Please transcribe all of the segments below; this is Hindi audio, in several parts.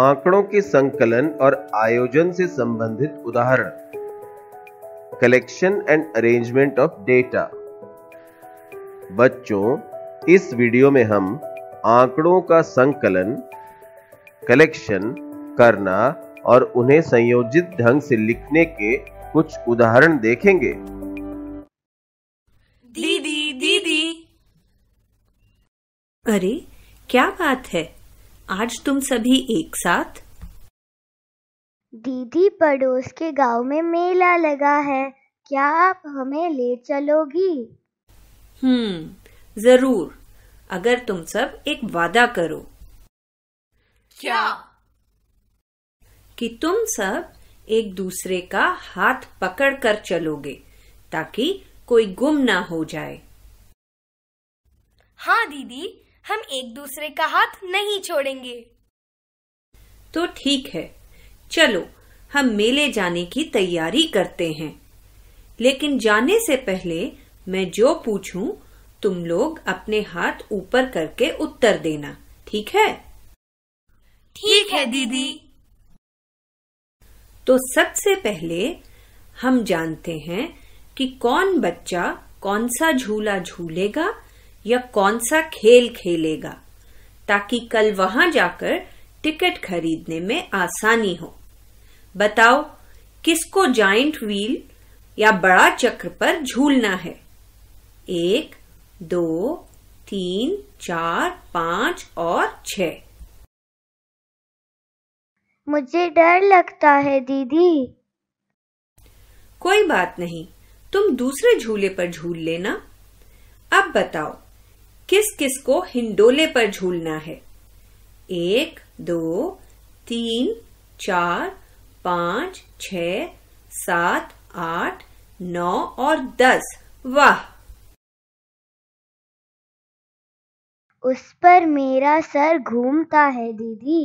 आंकड़ों के संकलन और आयोजन से संबंधित उदाहरण collection and arrangement of data बच्चों इस वीडियो में हम आंकड़ों का संकलन कलेक्शन करना और उन्हें संयोजित ढंग से लिखने के कुछ उदाहरण देखेंगे दीदी दीदी अरे क्या बात है आज तुम सभी एक साथ दीदी पड़ोस के गांव में मेला लगा है क्या आप हमें ले चलोगी हम्म जरूर अगर तुम सब एक वादा करो क्या कि तुम सब एक दूसरे का हाथ पकड़ कर चलोगे ताकि कोई गुम ना हो जाए हाँ दीदी हम एक दूसरे का हाथ नहीं छोड़ेंगे तो ठीक है चलो हम मेले जाने की तैयारी करते हैं लेकिन जाने से पहले मैं जो पूछूं तुम लोग अपने हाथ ऊपर करके उत्तर देना ठीक है ठीक है दीदी तो सबसे पहले हम जानते हैं कि कौन बच्चा कौन सा झूला झूलेगा या कौन सा खेल खेलेगा ताकि कल वहां जाकर टिकट खरीदने में आसानी हो बताओ किसको जॉइंट व्हील या बड़ा चक्र पर झूलना है एक दो तीन चार पाँच और छ मुझे डर लगता है दीदी कोई बात नहीं तुम दूसरे झूले पर झूल लेना अब बताओ किस किस को हिंडोले पर झूलना है एक दो तीन चार पाँच छ सात आठ नौ और दस वाह उस पर मेरा सर घूमता है दीदी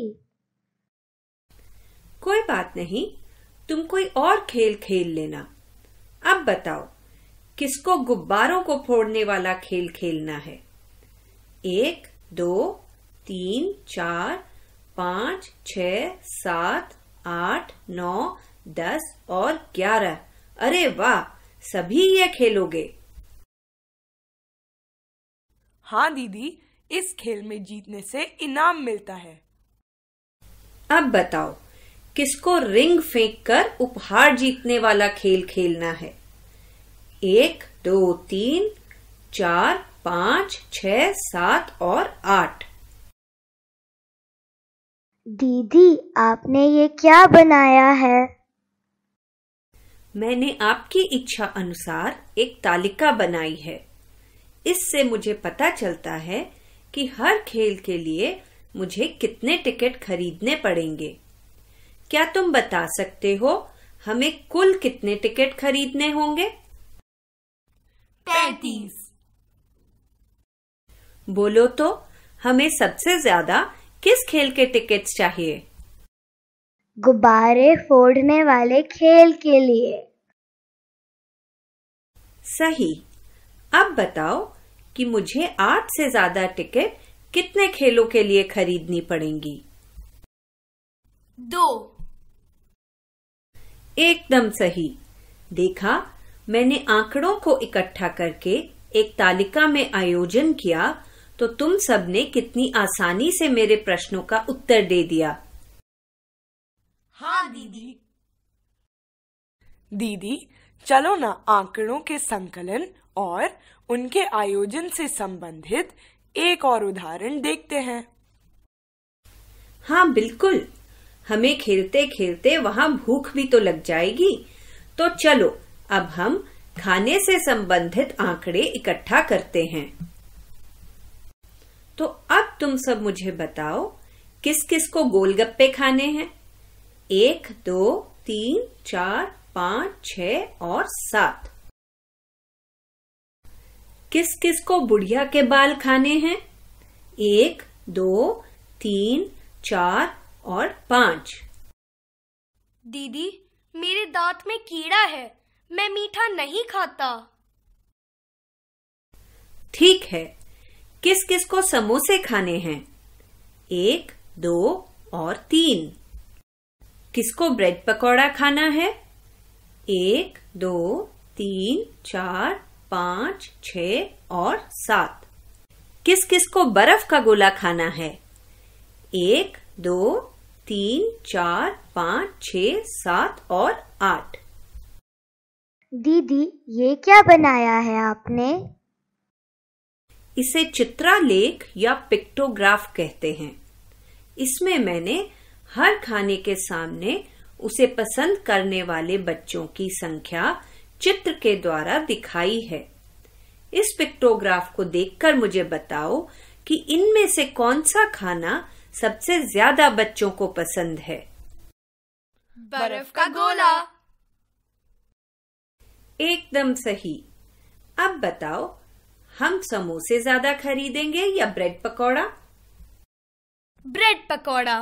कोई बात नहीं तुम कोई और खेल खेल लेना अब बताओ किसको गुब्बारों को फोड़ने वाला खेल खेलना है एक दो तीन चार पाँच छ सात आठ नौ दस और ग्यारह अरे वाह सभी ये खेलोगे हाँ दीदी इस खेल में जीतने से इनाम मिलता है अब बताओ किसको रिंग फेंक कर उपहार जीतने वाला खेल खेलना है एक दो तीन चार पाँच छ सात और आठ दीदी आपने ये क्या बनाया है मैंने आपकी इच्छा अनुसार एक तालिका बनाई है इससे मुझे पता चलता है कि हर खेल के लिए मुझे कितने टिकट खरीदने पड़ेंगे क्या तुम बता सकते हो हमें कुल कितने टिकट खरीदने होंगे पैतीस बोलो तो हमें सबसे ज्यादा किस खेल के टिकट्स चाहिए गुब्बारे फोड़ने वाले खेल के लिए सही अब बताओ कि मुझे आठ से ज्यादा टिकट कितने खेलों के लिए खरीदनी पड़ेंगी दो एकदम सही देखा मैंने आंकड़ों को इकट्ठा करके एक तालिका में आयोजन किया तो तुम सबने कितनी आसानी से मेरे प्रश्नों का उत्तर दे दिया हाँ दीदी दीदी चलो ना आंकड़ों के संकलन और उनके आयोजन से संबंधित एक और उदाहरण देखते हैं हाँ बिल्कुल हमें खेलते खेलते वहाँ भूख भी तो लग जाएगी तो चलो अब हम खाने से संबंधित आंकड़े इकट्ठा करते हैं तो अब तुम सब मुझे बताओ किस किस को गोलगप्पे खाने हैं एक दो तीन चार पांच छ और सात किस किस को बुढ़िया के बाल खाने हैं एक दो तीन चार और पांच दीदी मेरे दांत में कीड़ा है मैं मीठा नहीं खाता ठीक है किस किस को समोसे खाने हैं एक दो और तीन किसको ब्रेड पकौड़ा खाना है एक दो तीन चार पाँच छ और सात किस किस को बर्फ का गोला खाना है एक दो तीन चार पाँच छ सात और आठ दीदी ये क्या बनाया है आपने इसे चित्रालेख या पिक्टोग्राफ कहते हैं इसमें मैंने हर खाने के सामने उसे पसंद करने वाले बच्चों की संख्या चित्र के द्वारा दिखाई है इस पिक्टोग्राफ को देखकर मुझे बताओ कि इनमें से कौन सा खाना सबसे ज्यादा बच्चों को पसंद है बर्फ का गोला एकदम सही अब बताओ हम समोसे ज्यादा खरीदेंगे या ब्रेड पकौड़ा ब्रेड पकौड़ा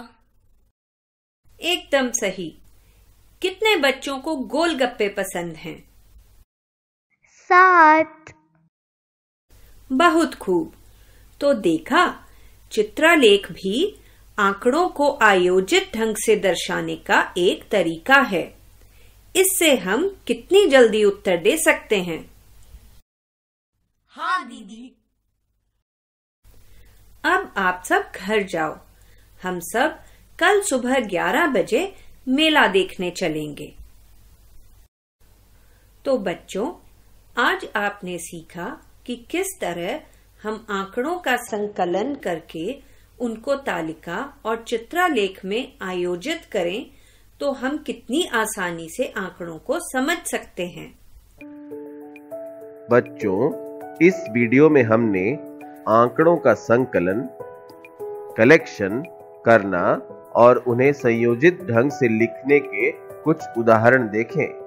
एकदम सही कितने बच्चों को गोलगप्पे पसंद हैं सात बहुत खूब तो देखा चित्रालेख भी आंकड़ों को आयोजित ढंग से दर्शाने का एक तरीका है इससे हम कितनी जल्दी उत्तर दे सकते हैं हाँ दीदी अब आप सब घर जाओ हम सब कल सुबह ग्यारह बजे मेला देखने चलेंगे तो बच्चों आज आपने सीखा कि किस तरह हम आंकड़ों का संकलन करके उनको तालिका और चित्रालेख में आयोजित करें तो हम कितनी आसानी से आंकड़ों को समझ सकते हैं बच्चों इस वीडियो में हमने आंकड़ों का संकलन कलेक्शन करना और उन्हें संयोजित ढंग से लिखने के कुछ उदाहरण देखें